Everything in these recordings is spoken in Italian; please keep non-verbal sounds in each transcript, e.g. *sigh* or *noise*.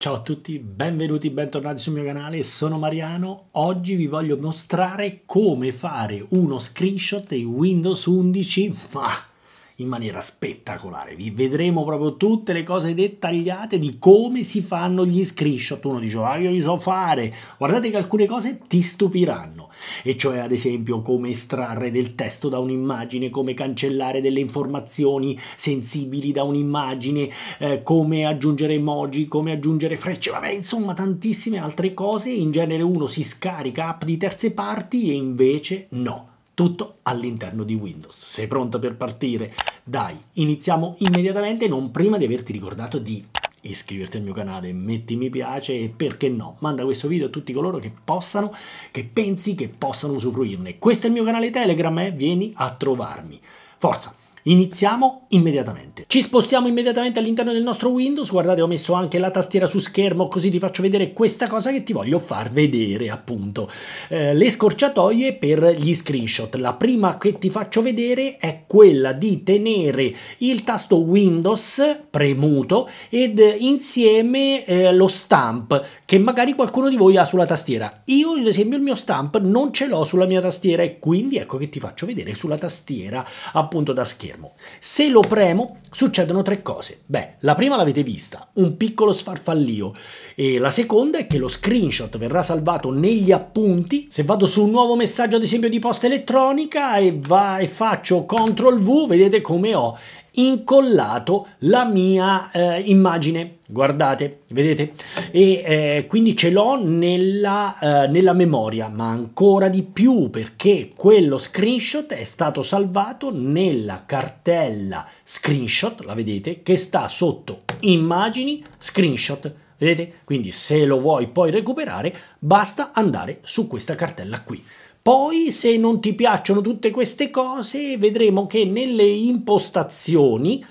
Ciao a tutti, benvenuti, bentornati sul mio canale, sono Mariano. Oggi vi voglio mostrare come fare uno screenshot di Windows 11, ma in maniera spettacolare. Vi vedremo proprio tutte le cose dettagliate di come si fanno gli screenshot. Uno dice, ah, io li so fare. Guardate che alcune cose ti stupiranno. E cioè, ad esempio, come estrarre del testo da un'immagine, come cancellare delle informazioni sensibili da un'immagine, eh, come aggiungere emoji, come aggiungere frecce, vabbè, insomma, tantissime altre cose. In genere uno si scarica app di terze parti e invece no tutto all'interno di Windows. Sei pronto per partire? Dai, iniziamo immediatamente, non prima di averti ricordato di iscriverti al mio canale, metti mi piace e perché no, manda questo video a tutti coloro che possano, che pensi che possano usufruirne. Questo è il mio canale Telegram, eh? vieni a trovarmi. Forza! Iniziamo immediatamente. Ci spostiamo immediatamente all'interno del nostro Windows, guardate ho messo anche la tastiera su schermo così ti faccio vedere questa cosa che ti voglio far vedere appunto. Eh, le scorciatoie per gli screenshot. La prima che ti faccio vedere è quella di tenere il tasto Windows premuto ed insieme eh, lo stamp che magari qualcuno di voi ha sulla tastiera. Io ad esempio il mio stamp non ce l'ho sulla mia tastiera e quindi ecco che ti faccio vedere sulla tastiera appunto da schermo fermo. Se lo premo succedono tre cose. Beh, la prima l'avete vista, un piccolo sfarfallio. E la seconda è che lo screenshot verrà salvato negli appunti. Se vado su un nuovo messaggio ad esempio di posta elettronica e, va, e faccio CTRL V, vedete come ho incollato la mia eh, immagine. Guardate, vedete? E eh, quindi ce l'ho nella, eh, nella memoria, ma ancora di più perché quello screenshot è stato salvato nella cartella screenshot, la vedete, che sta sotto immagini screenshot. Vedete? Quindi se lo vuoi poi recuperare, basta andare su questa cartella qui. Poi se non ti piacciono tutte queste cose vedremo che nelle impostazioni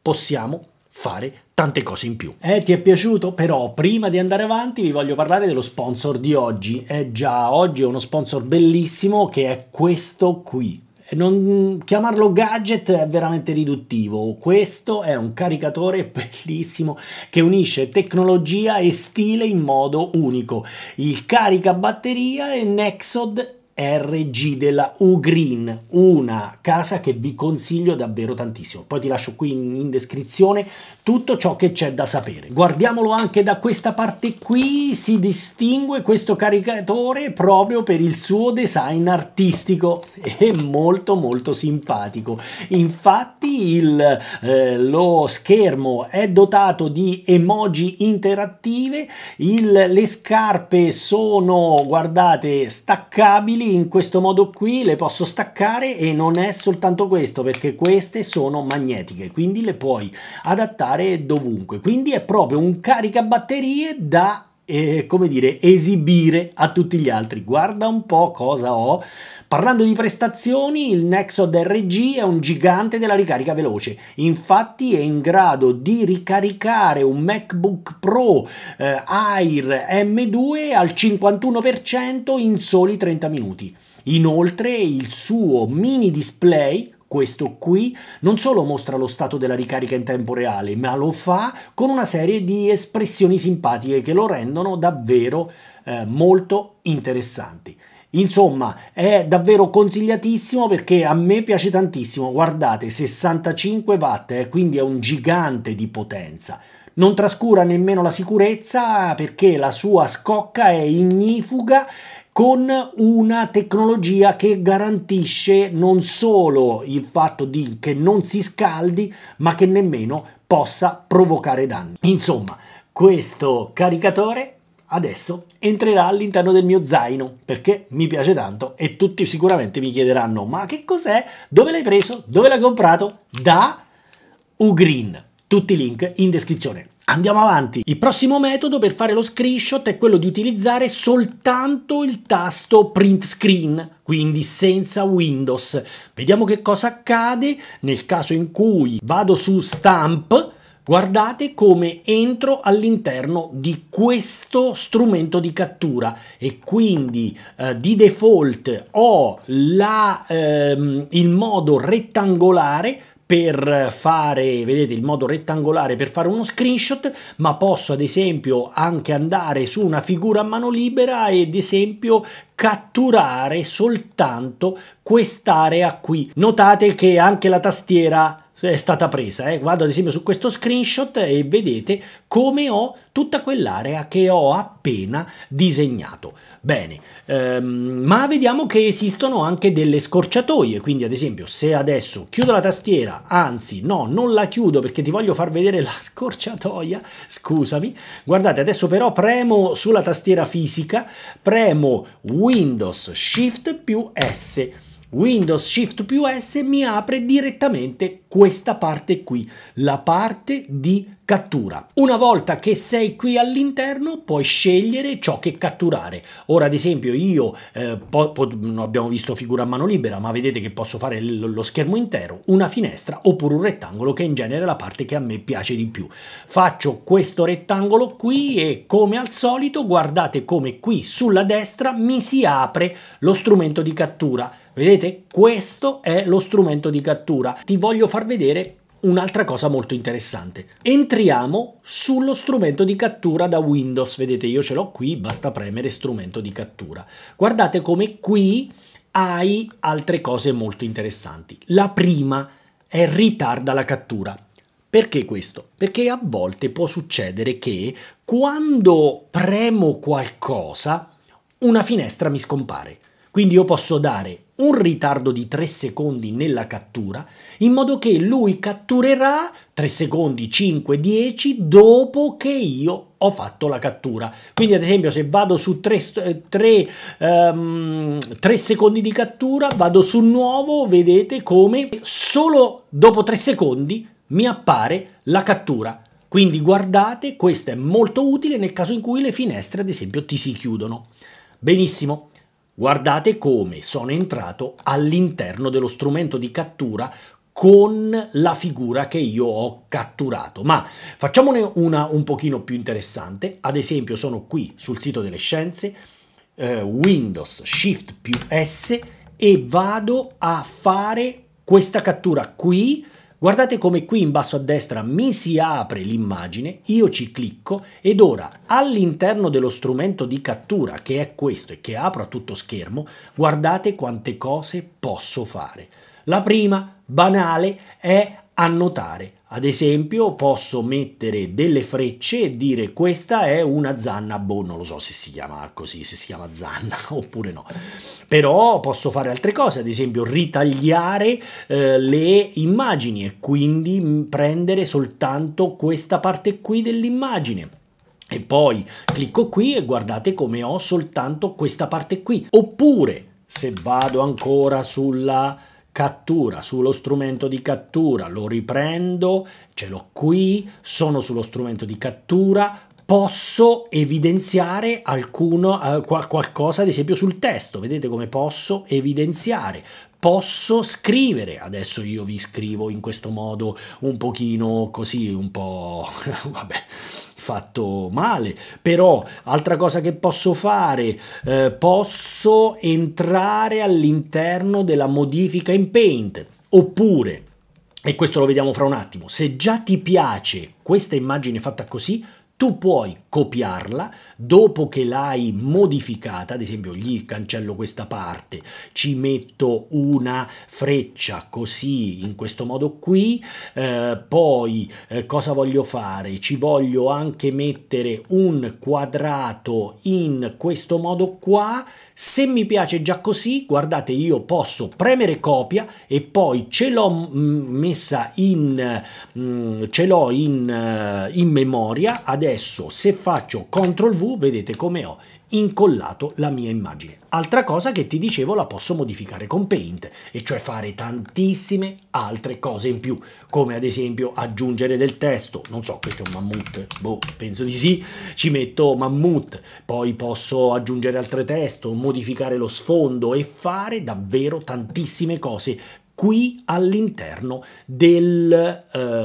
possiamo fare tante cose in più. Eh, ti è piaciuto? Però prima di andare avanti vi voglio parlare dello sponsor di oggi. Eh già, oggi è uno sponsor bellissimo che è questo qui. Non, chiamarlo gadget è veramente riduttivo. Questo è un caricatore bellissimo che unisce tecnologia e stile in modo unico. Il caricabatteria e Nexod RG della Ugreen, una casa che vi consiglio davvero tantissimo. Poi ti lascio qui in, in descrizione tutto ciò che c'è da sapere. Guardiamolo anche da questa parte qui, si distingue questo caricatore proprio per il suo design artistico e *laughs* molto molto simpatico. Infatti il, eh, lo schermo è dotato di emoji interattive, il, le scarpe sono, guardate, staccabili in questo modo qui, le posso staccare e non è soltanto questo perché queste sono magnetiche, quindi le puoi adattare applicare dovunque, quindi è proprio un caricabatterie da eh, come dire, esibire a tutti gli altri. Guarda un po' cosa ho. Parlando di prestazioni, il Nexod RG è un gigante della ricarica veloce. Infatti è in grado di ricaricare un MacBook Pro eh, Air M2 al 51% in soli 30 minuti. Inoltre il suo mini display questo qui non solo mostra lo stato della ricarica in tempo reale, ma lo fa con una serie di espressioni simpatiche che lo rendono davvero eh, molto interessanti. Insomma, è davvero consigliatissimo perché a me piace tantissimo. Guardate, 65 watt, eh, quindi è un gigante di potenza. Non trascura nemmeno la sicurezza perché la sua scocca è ignifuga con una tecnologia che garantisce non solo il fatto di, che non si scaldi, ma che nemmeno possa provocare danni. Insomma, questo caricatore adesso entrerà all'interno del mio zaino perché mi piace tanto e tutti sicuramente mi chiederanno ma che cos'è? Dove l'hai preso? Dove l'hai comprato? Da Ugreen. Tutti i link in descrizione. Andiamo avanti. Il prossimo metodo per fare lo screenshot è quello di utilizzare soltanto il tasto print screen, quindi senza Windows. Vediamo che cosa accade nel caso in cui vado su stamp, Guardate come entro all'interno di questo strumento di cattura e quindi eh, di default ho la, ehm, il modo rettangolare per fare, vedete, il modo rettangolare per fare uno screenshot, ma posso ad esempio anche andare su una figura a mano libera e ad esempio catturare soltanto quest'area qui. Notate che anche la tastiera è stata presa. Eh. Vado ad esempio su questo screenshot e vedete come ho tutta quell'area che ho appena disegnato. Bene, ehm, ma vediamo che esistono anche delle scorciatoie, quindi ad esempio se adesso chiudo la tastiera, anzi no, non la chiudo perché ti voglio far vedere la scorciatoia, scusami, guardate adesso però premo sulla tastiera fisica, premo Windows Shift più S Windows Shift più S mi apre direttamente questa parte qui, la parte di cattura. Una volta che sei qui all'interno puoi scegliere ciò che catturare. Ora ad esempio io, eh, po- po- no, abbiamo visto figura a mano libera, ma vedete che posso fare l- lo schermo intero, una finestra oppure un rettangolo che è in genere la parte che a me piace di più. Faccio questo rettangolo qui e come al solito guardate come qui sulla destra mi si apre lo strumento di cattura Vedete? Questo è lo strumento di cattura. Ti voglio far vedere un'altra cosa molto interessante. Entriamo sullo strumento di cattura da Windows. Vedete, io ce l'ho qui, basta premere strumento di cattura. Guardate come qui hai altre cose molto interessanti. La prima è ritarda la cattura. Perché questo? Perché a volte può succedere che quando premo qualcosa una finestra mi scompare. Quindi io posso dare un ritardo di 3 secondi nella cattura, in modo che lui catturerà 3 secondi, 5, 10 dopo che io ho fatto la cattura. Quindi ad esempio se vado su 3, 3, um, 3 secondi di cattura, vado su nuovo, vedete come solo dopo 3 secondi mi appare la cattura. Quindi guardate, questo è molto utile nel caso in cui le finestre ad esempio ti si chiudono. Benissimo. Guardate come sono entrato all'interno dello strumento di cattura con la figura che io ho catturato. Ma facciamone una un pochino più interessante. Ad esempio sono qui sul sito delle scienze, eh, Windows Shift più S e vado a fare questa cattura qui Guardate come qui in basso a destra mi si apre l'immagine, io ci clicco ed ora all'interno dello strumento di cattura che è questo e che apro a tutto schermo, guardate quante cose posso fare. La prima, banale, è annotare. Ad esempio posso mettere delle frecce e dire questa è una zanna, boh, non lo so se si chiama così, se si chiama zanna *laughs* oppure no. Però posso fare altre cose, ad esempio ritagliare eh, le immagini e quindi mm, prendere soltanto questa parte qui dell'immagine. E poi clicco qui e guardate come ho soltanto questa parte qui. Oppure se vado ancora sulla cattura sullo strumento di cattura, lo riprendo, ce l'ho qui, sono sullo strumento di cattura, posso evidenziare alcuno, eh, qualcosa, ad esempio sul testo, vedete come posso evidenziare posso scrivere. Adesso io vi scrivo in questo modo un pochino così, un po' *laughs* vabbè fatto male però altra cosa che posso fare eh, posso entrare all'interno della modifica in paint oppure e questo lo vediamo fra un attimo se già ti piace questa immagine fatta così tu puoi copiarla dopo che l'hai modificata, ad esempio gli cancello questa parte, ci metto una freccia così in questo modo qui, eh, poi eh, cosa voglio fare? Ci voglio anche mettere un quadrato in questo modo qua, se mi piace già così, guardate, io posso premere copia e poi ce l'ho mm, messa in, mm, ce l'ho in, eh, in memoria. Adesso se faccio CTRL V, vedete come ho incollato la mia immagine. Altra cosa che ti dicevo la posso modificare con Paint, e cioè fare tantissime altre cose in più, come ad esempio aggiungere del testo, non so, questo è un mammut, boh, penso di sì, ci metto mammut, poi posso aggiungere altre testo, modificare lo sfondo e fare davvero tantissime cose qui all'interno del,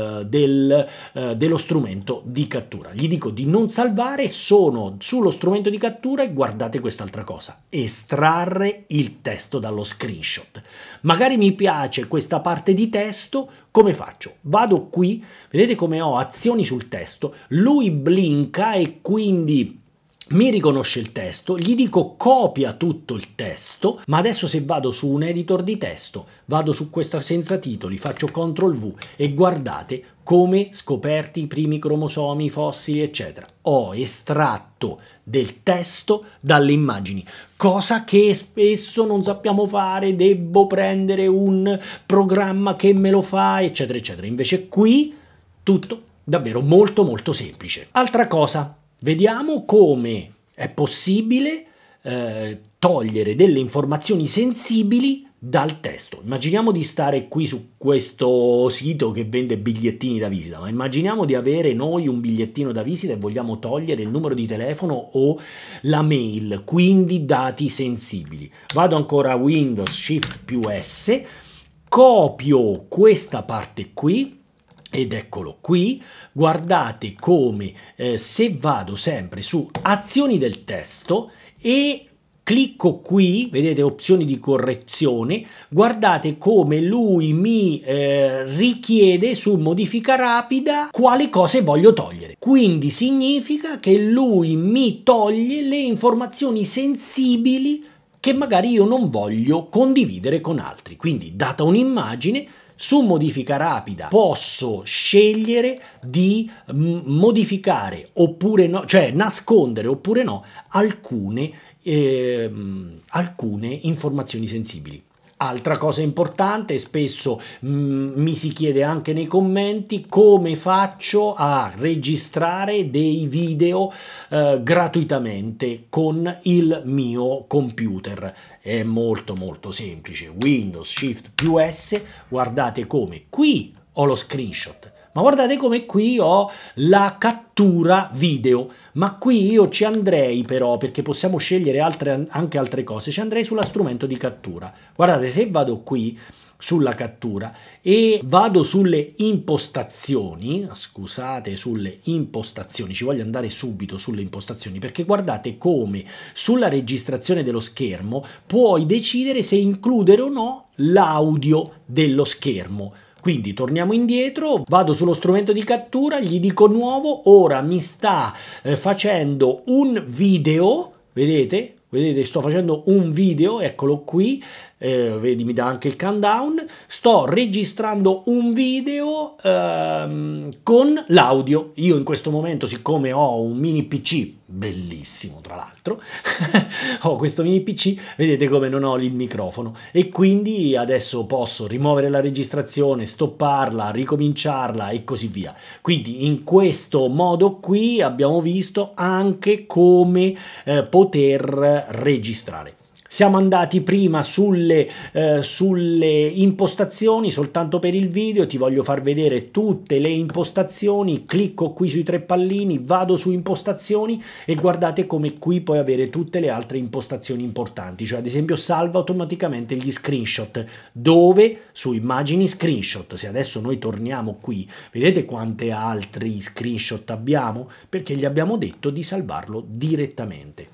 eh, del, eh, dello strumento di cattura. Gli dico di non salvare, sono sullo strumento di cattura e guardate quest'altra cosa, estrarre il testo dallo screenshot. Magari mi piace questa parte di testo, come faccio? Vado qui, vedete come ho azioni sul testo, lui blinca e quindi mi riconosce il testo, gli dico copia tutto il testo, ma adesso se vado su un editor di testo, vado su questa senza titoli, faccio CTRL V e guardate come scoperti i primi cromosomi i fossili, eccetera. Ho estratto del testo dalle immagini, cosa che spesso non sappiamo fare, devo prendere un programma che me lo fa, eccetera, eccetera. Invece qui tutto davvero molto molto semplice. Altra cosa Vediamo come è possibile eh, togliere delle informazioni sensibili dal testo. Immaginiamo di stare qui su questo sito che vende bigliettini da visita, ma immaginiamo di avere noi un bigliettino da visita e vogliamo togliere il numero di telefono o la mail, quindi dati sensibili. Vado ancora a Windows Shift più S, copio questa parte qui ed eccolo qui, guardate come eh, se vado sempre su azioni del testo e clicco qui, vedete opzioni di correzione, guardate come lui mi eh, richiede su modifica rapida quali cose voglio togliere. Quindi significa che lui mi toglie le informazioni sensibili che magari io non voglio condividere con altri. Quindi data un'immagine su modifica rapida posso scegliere di mm, modificare oppure no, cioè nascondere oppure no alcune, eh, alcune informazioni sensibili. Altra cosa importante, spesso mh, mm, mi si chiede anche nei commenti come faccio a registrare dei video eh, gratuitamente con il mio computer è molto molto semplice, Windows Shift più S, guardate come qui ho lo screenshot, ma guardate come qui ho la cattura video, ma qui io ci andrei però, perché possiamo scegliere altre, anche altre cose, ci andrei sulla strumento di cattura. Guardate, se vado qui, sulla cattura e vado sulle impostazioni, ah, scusate, sulle impostazioni, ci voglio andare subito sulle impostazioni perché guardate come sulla registrazione dello schermo puoi decidere se includere o no l'audio dello schermo. Quindi torniamo indietro, vado sullo strumento di cattura, gli dico nuovo, ora mi sta eh, facendo un video, vedete? vedete sto facendo un video, eccolo qui, eh, vedi mi dà anche il countdown, sto registrando un video ehm, con l'audio, io in questo momento siccome ho un mini PC bellissimo tra l'altro, *laughs* ho questo mini PC, vedete come non ho il microfono e quindi adesso posso rimuovere la registrazione, stopparla, ricominciarla e così via. Quindi in questo modo qui abbiamo visto anche come eh, poter registrare siamo andati prima sulle, eh, sulle impostazioni soltanto per il video, ti voglio far vedere tutte le impostazioni, clicco qui sui tre pallini, vado su impostazioni e guardate come qui puoi avere tutte le altre impostazioni importanti, cioè ad esempio salva automaticamente gli screenshot, dove su immagini screenshot, se adesso noi torniamo qui, vedete quante altri screenshot abbiamo? Perché gli abbiamo detto di salvarlo direttamente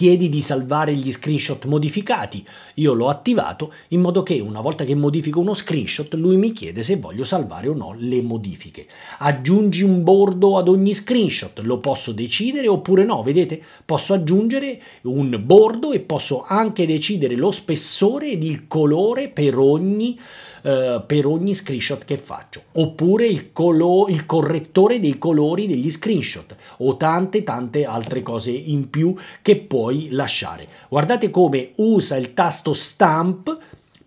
chiedi di salvare gli screenshot modificati. Io l'ho attivato in modo che una volta che modifico uno screenshot lui mi chiede se voglio salvare o no le modifiche. Aggiungi un bordo ad ogni screenshot, lo posso decidere oppure no, vedete? Posso aggiungere un bordo e posso anche decidere lo spessore ed il colore per ogni screenshot eh, per ogni screenshot che faccio, oppure il, colo- il correttore dei colori degli screenshot o tante tante altre cose in più che puoi lasciare. Guardate come usa il tasto stamp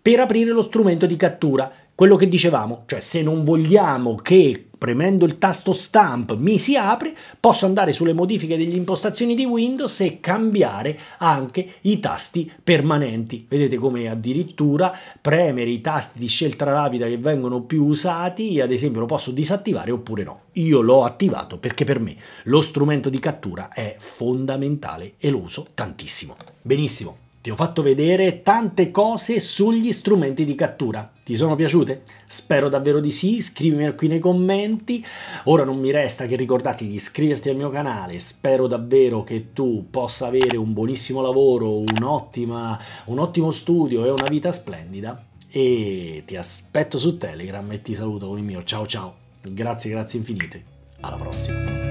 per aprire lo strumento di cattura quello che dicevamo, cioè se non vogliamo che premendo il tasto stamp mi si apre, posso andare sulle modifiche delle impostazioni di Windows e cambiare anche i tasti permanenti. Vedete come addirittura premere i tasti di scelta rapida che vengono più usati, ad esempio lo posso disattivare oppure no. Io l'ho attivato perché per me lo strumento di cattura è fondamentale e lo uso tantissimo. Benissimo. Ti ho fatto vedere tante cose sugli strumenti di cattura. Ti sono piaciute? Spero davvero di sì, scrivimi qui nei commenti. Ora non mi resta che ricordarti di iscriverti al mio canale. Spero davvero che tu possa avere un buonissimo lavoro, un, ottima, un ottimo studio e una vita splendida. E ti aspetto su Telegram e ti saluto con il mio ciao ciao. Grazie, grazie infinite. Alla prossima.